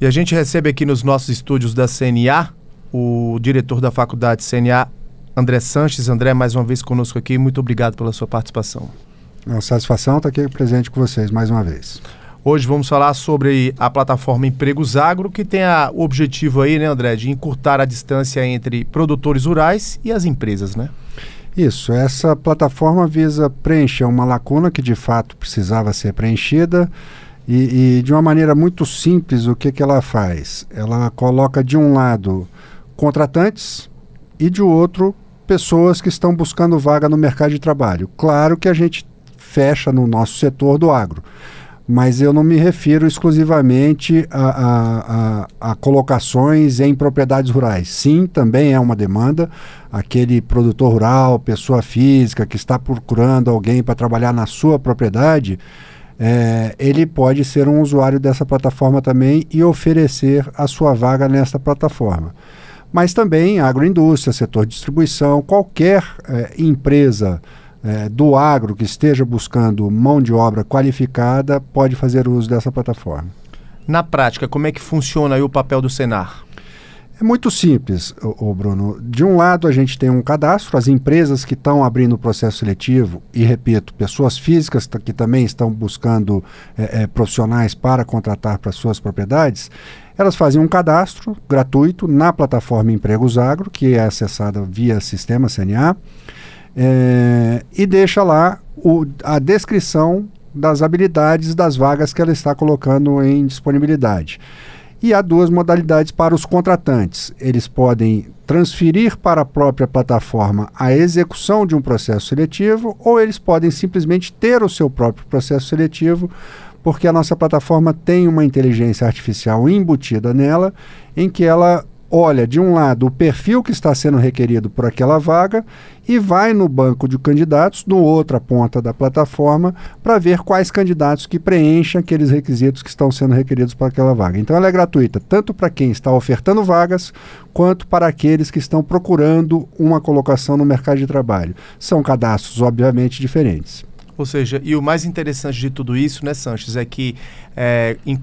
E a gente recebe aqui nos nossos estúdios da CNA o diretor da faculdade CNA, André Sanches. André, mais uma vez conosco aqui. Muito obrigado pela sua participação. É uma satisfação estar aqui presente com vocês mais uma vez. Hoje vamos falar sobre a plataforma Empregos Agro, que tem a, o objetivo aí, né, André, de encurtar a distância entre produtores rurais e as empresas, né? Isso, essa plataforma visa preencher uma lacuna que de fato precisava ser preenchida e, e, de uma maneira muito simples, o que, que ela faz? Ela coloca de um lado contratantes e de outro pessoas que estão buscando vaga no mercado de trabalho. Claro que a gente fecha no nosso setor do agro, mas eu não me refiro exclusivamente a, a, a, a colocações em propriedades rurais. Sim, também é uma demanda. Aquele produtor rural, pessoa física que está procurando alguém para trabalhar na sua propriedade é, ele pode ser um usuário dessa plataforma também e oferecer a sua vaga nessa plataforma. Mas também agroindústria, setor de distribuição, qualquer é, empresa é, do agro que esteja buscando mão de obra qualificada pode fazer uso dessa plataforma. Na prática, como é que funciona o papel do Senar? É muito simples, o Bruno. De um lado, a gente tem um cadastro, as empresas que estão abrindo o processo seletivo, e repito, pessoas físicas que também estão buscando é, é, profissionais para contratar para suas propriedades, elas fazem um cadastro gratuito na plataforma Empregos Agro, que é acessada via sistema CNA, é, e deixa lá o, a descrição das habilidades das vagas que ela está colocando em disponibilidade. E há duas modalidades para os contratantes. Eles podem transferir para a própria plataforma a execução de um processo seletivo ou eles podem simplesmente ter o seu próprio processo seletivo, porque a nossa plataforma tem uma inteligência artificial embutida nela, em que ela olha, de um lado, o perfil que está sendo requerido por aquela vaga e vai no banco de candidatos, do outra ponta da plataforma, para ver quais candidatos que preenchem aqueles requisitos que estão sendo requeridos para aquela vaga. Então ela é gratuita, tanto para quem está ofertando vagas, quanto para aqueles que estão procurando uma colocação no mercado de trabalho. São cadastros, obviamente, diferentes. Ou seja, e o mais interessante de tudo isso, né, Sanches, é que é, em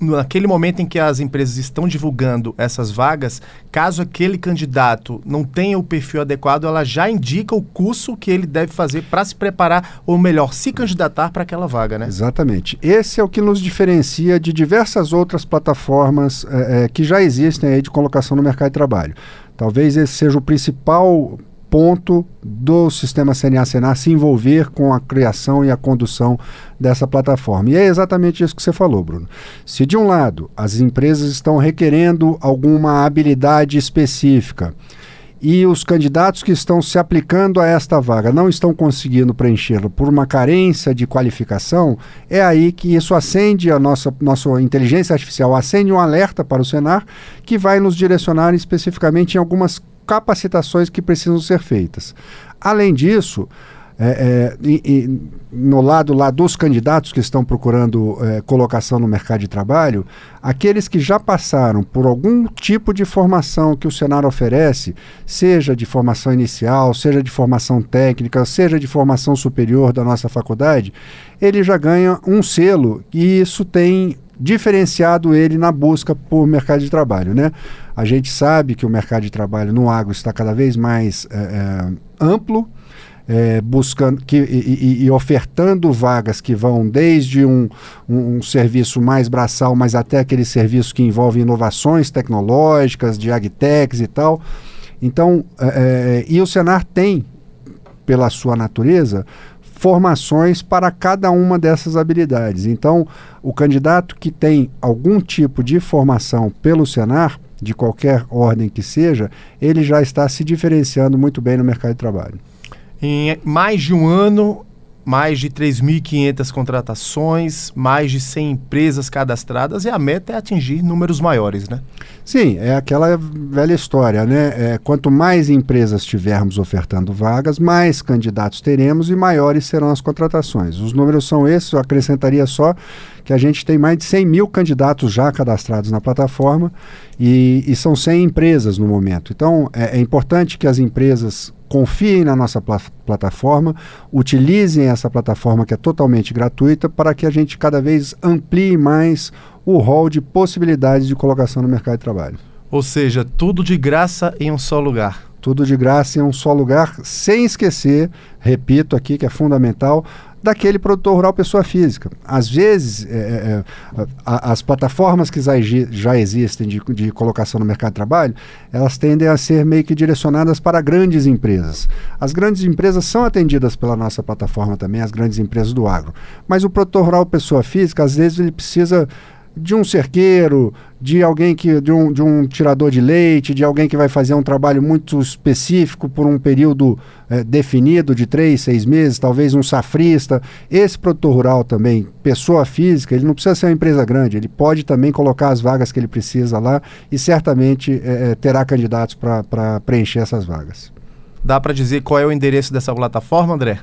naquele momento em que as empresas estão divulgando essas vagas, caso aquele candidato não tenha o perfil adequado, ela já indica o curso que ele deve fazer para se preparar, ou melhor, se candidatar para aquela vaga, né? Exatamente. Esse é o que nos diferencia de diversas outras plataformas é, é, que já existem aí de colocação no mercado de trabalho. Talvez esse seja o principal ponto do sistema CNA-SENAR se envolver com a criação e a condução dessa plataforma. E é exatamente isso que você falou, Bruno. Se, de um lado, as empresas estão requerendo alguma habilidade específica e os candidatos que estão se aplicando a esta vaga não estão conseguindo preenchê-lo por uma carência de qualificação, é aí que isso acende a nossa, nossa inteligência artificial, acende um alerta para o Senar que vai nos direcionar especificamente em algumas capacitações que precisam ser feitas. Além disso, é, é, e, e, no lado lá dos candidatos que estão procurando é, colocação no mercado de trabalho, aqueles que já passaram por algum tipo de formação que o cenário oferece, seja de formação inicial, seja de formação técnica, seja de formação superior da nossa faculdade, ele já ganha um selo e isso tem diferenciado ele na busca por mercado de trabalho, né? A gente sabe que o mercado de trabalho no agro está cada vez mais é, amplo, é, buscando que, e, e, e, ofertando vagas que vão desde um, um, um, serviço mais braçal, mas até aquele serviço que envolve inovações tecnológicas, de agtechs e tal. Então, é, e o Senar tem, pela sua natureza, formações para cada uma dessas habilidades. Então, o candidato que tem algum tipo de formação pelo Senar, de qualquer ordem que seja, ele já está se diferenciando muito bem no mercado de trabalho. Em mais de um ano, mais de 3.500 contratações, mais de 100 empresas cadastradas e a meta é atingir números maiores, né? Sim, é aquela velha história, né? É, quanto mais empresas tivermos ofertando vagas, mais candidatos teremos e maiores serão as contratações. Os números são esses, eu acrescentaria só que a gente tem mais de 100 mil candidatos já cadastrados na plataforma e, e são 100 empresas no momento. Então, é, é importante que as empresas confiem na nossa pl plataforma, utilizem essa plataforma que é totalmente gratuita para que a gente cada vez amplie mais o rol de possibilidades de colocação no mercado de trabalho. Ou seja, tudo de graça em um só lugar. Tudo de graça em um só lugar, sem esquecer, repito aqui que é fundamental, daquele produtor rural pessoa física. Às vezes, é, é, é a, as plataformas que já existem de, de, colocação no mercado de trabalho, elas tendem a ser meio que direcionadas para grandes empresas. As grandes empresas são atendidas pela nossa plataforma também, as grandes empresas do agro. Mas o produtor rural pessoa física, às vezes, ele precisa de um cerqueiro, de alguém que de um, de um tirador de leite, de alguém que vai fazer um trabalho muito específico por um período é, definido de três, seis meses, talvez um safrista. Esse produtor rural também, pessoa física, ele não precisa ser uma empresa grande, ele pode também colocar as vagas que ele precisa lá e certamente é, é terá candidatos para preencher essas vagas. Dá para dizer qual é o endereço dessa plataforma, André?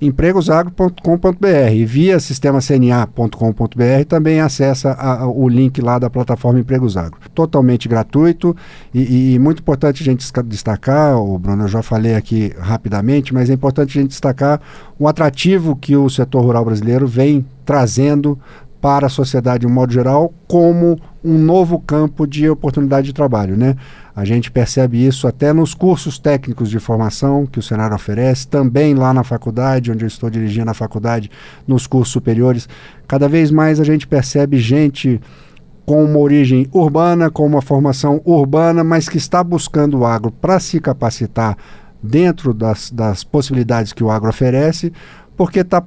empregosagro.com.br via sistema cna.com.br também acessa a, a, o link lá da plataforma Empregos Agro. Totalmente gratuito e, e, muito importante a gente destacar, o Bruno, eu já falei aqui rapidamente, mas é importante a gente destacar o atrativo que o setor rural brasileiro vem trazendo para a sociedade de um modo geral como um novo campo de oportunidade de trabalho. Né? A gente percebe isso até nos cursos técnicos de formação que o Senado oferece, também lá na faculdade, onde eu estou dirigindo a faculdade, nos cursos superiores. Cada vez mais a gente percebe gente com uma origem urbana, com uma formação urbana, mas que está buscando o agro para se capacitar dentro das, das possibilidades que o agro oferece, porque está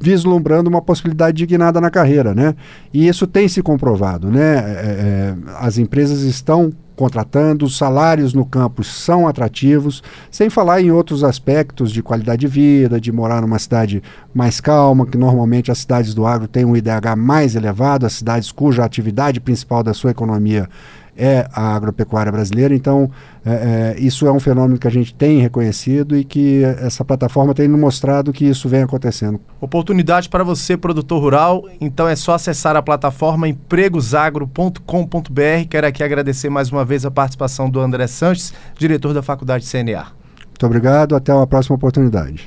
vislumbrando uma possibilidade dignada na carreira, né? E isso tem se comprovado, né? É, é, as empresas estão contratando, os salários no campo são atrativos, sem falar em outros aspectos de qualidade de vida, de morar numa cidade mais calma, que normalmente as cidades do agro têm um IDH mais elevado, as cidades cuja atividade principal da sua economia é a agropecuária brasileira. Então, é, é, isso é um fenômeno que a gente tem reconhecido e que essa plataforma tem mostrado que isso vem acontecendo. Oportunidade para você, produtor rural. Então, é só acessar a plataforma empregosagro.com.br. Quero aqui agradecer mais uma vez a participação do André Sanches, diretor da Faculdade CNA. Muito obrigado. Até uma próxima oportunidade.